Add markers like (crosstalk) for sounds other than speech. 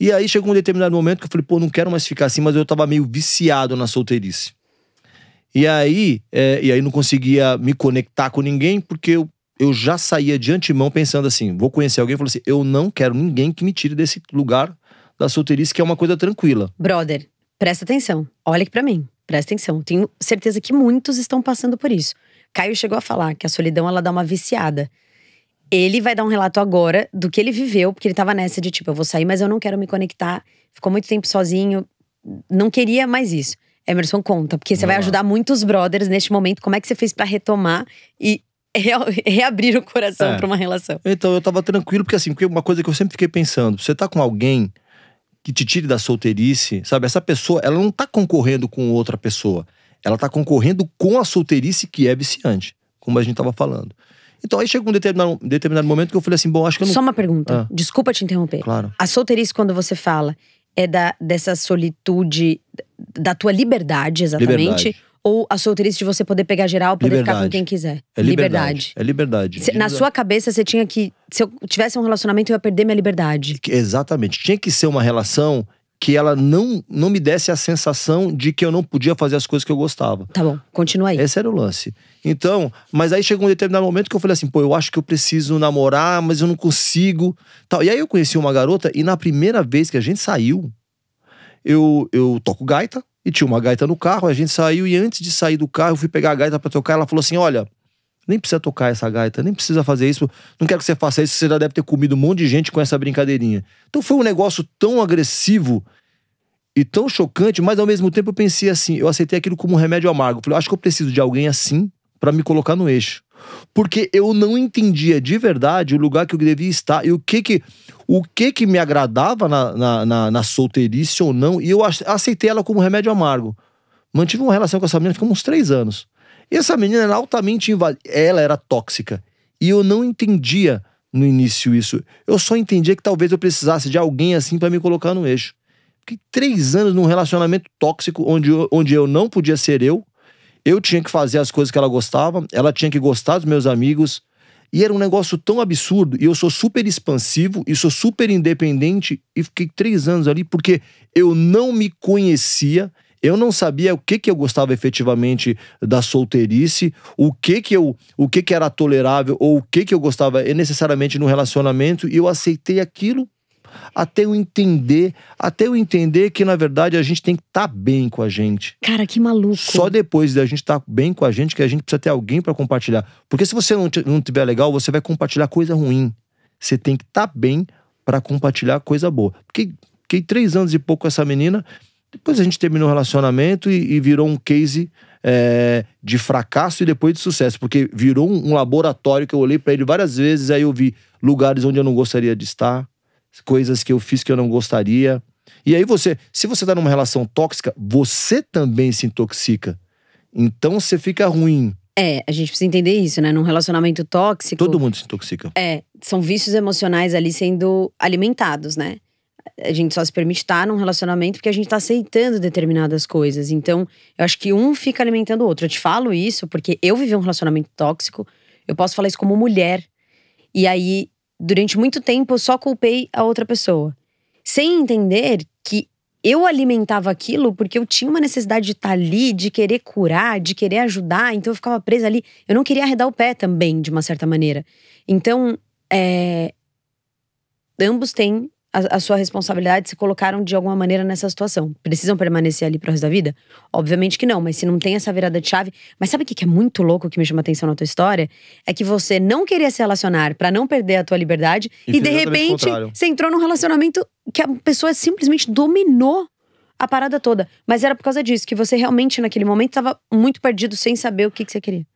E aí chegou um determinado momento que eu falei, pô, não quero mais ficar assim, mas eu tava meio viciado na solteirice. E aí, é, e aí não conseguia me conectar com ninguém, porque eu, eu já saía de antemão pensando assim: vou conhecer alguém e falou assim: eu não quero ninguém que me tire desse lugar da solteirice, que é uma coisa tranquila. Brother, presta atenção. Olha aqui pra mim, presta atenção. Tenho certeza que muitos estão passando por isso. Caio chegou a falar que a solidão ela dá uma viciada. Ele vai dar um relato agora do que ele viveu, porque ele tava nessa de tipo, eu vou sair, mas eu não quero me conectar. Ficou muito tempo sozinho, não queria mais isso. Emerson, conta, porque você vai ajudar muitos brothers neste momento. Como é que você fez para retomar e (laughs) reabrir o coração é. para uma relação? Então, eu tava tranquilo, porque assim, porque uma coisa que eu sempre fiquei pensando: você tá com alguém que te tire da solteirice, sabe? Essa pessoa, ela não tá concorrendo com outra pessoa. Ela tá concorrendo com a solteirice que é viciante, como a gente tava falando. Então aí chegou um determinado, determinado momento que eu falei assim, bom, acho que eu não. Só uma pergunta. Ah. Desculpa te interromper. Claro. A solteirice, quando você fala, é da, dessa solitude, da tua liberdade, exatamente. Liberdade. Ou a solteirice de você poder pegar geral, poder liberdade. ficar com quem quiser. É liberdade. liberdade. É liberdade. Cê, na sua cabeça, você tinha que. Se eu tivesse um relacionamento, eu ia perder minha liberdade. Exatamente. Tinha que ser uma relação que ela não, não me desse a sensação de que eu não podia fazer as coisas que eu gostava. Tá bom, continua aí. Esse era o lance. Então, mas aí chegou um determinado momento que eu falei assim, pô, eu acho que eu preciso namorar, mas eu não consigo. Tal. E aí eu conheci uma garota e na primeira vez que a gente saiu, eu, eu toco gaita e tinha uma gaita no carro, a gente saiu e antes de sair do carro, eu fui pegar a gaita para tocar, ela falou assim, olha, nem precisa tocar essa gaita, nem precisa fazer isso. Não quero que você faça isso, você já deve ter comido um monte de gente com essa brincadeirinha. Então foi um negócio tão agressivo e tão chocante, mas ao mesmo tempo eu pensei assim, eu aceitei aquilo como um remédio amargo. Falei, acho que eu preciso de alguém assim para me colocar no eixo. Porque eu não entendia de verdade o lugar que eu devia estar e o que que, o que, que me agradava na, na, na, na solteirice ou não. E eu aceitei ela como um remédio amargo. Mantive uma relação com essa menina, ficamos uns três anos. E essa menina era altamente invasiva. Ela era tóxica. E eu não entendia no início isso. Eu só entendia que talvez eu precisasse de alguém assim para me colocar no eixo. Fiquei três anos num relacionamento tóxico onde eu, onde eu não podia ser eu. Eu tinha que fazer as coisas que ela gostava, ela tinha que gostar dos meus amigos. E era um negócio tão absurdo. E eu sou super expansivo e sou super independente. E fiquei três anos ali porque eu não me conhecia eu não sabia o que, que eu gostava efetivamente da solteirice, o que que eu, o que que era tolerável ou o que que eu gostava necessariamente no relacionamento e eu aceitei aquilo até eu entender, até eu entender que na verdade a gente tem que estar tá bem com a gente. Cara, que maluco. Só depois da gente estar tá bem com a gente que a gente precisa ter alguém para compartilhar. Porque se você não, não tiver legal, você vai compartilhar coisa ruim. Você tem que estar tá bem para compartilhar coisa boa. Porque fiquei três anos e pouco com essa menina depois a gente terminou o relacionamento e, e virou um case é, de fracasso e depois de sucesso, porque virou um, um laboratório que eu olhei para ele várias vezes, aí eu vi lugares onde eu não gostaria de estar, coisas que eu fiz que eu não gostaria. E aí você, se você tá numa relação tóxica, você também se intoxica. Então você fica ruim. É, a gente precisa entender isso, né? Num relacionamento tóxico. Todo mundo se intoxica. É, são vícios emocionais ali sendo alimentados, né? a gente só se permite estar num relacionamento porque a gente está aceitando determinadas coisas. Então, eu acho que um fica alimentando o outro. Eu te falo isso porque eu vivi um relacionamento tóxico, eu posso falar isso como mulher. E aí, durante muito tempo, eu só culpei a outra pessoa. Sem entender que eu alimentava aquilo porque eu tinha uma necessidade de estar ali, de querer curar, de querer ajudar, então eu ficava presa ali. Eu não queria arredar o pé também, de uma certa maneira. Então, é, ambos têm a, a, sua responsabilidade se colocaram de alguma maneira nessa situação. Precisam permanecer ali pro resto da vida? Obviamente que não, mas se não tem essa virada de chave. Mas sabe o que é muito louco que me chama atenção na tua história? É que você não queria se relacionar para não perder a tua liberdade e, e de repente você entrou num relacionamento que a pessoa simplesmente dominou a parada toda. Mas era por causa disso, que você realmente naquele momento estava muito perdido sem saber o que, que você queria.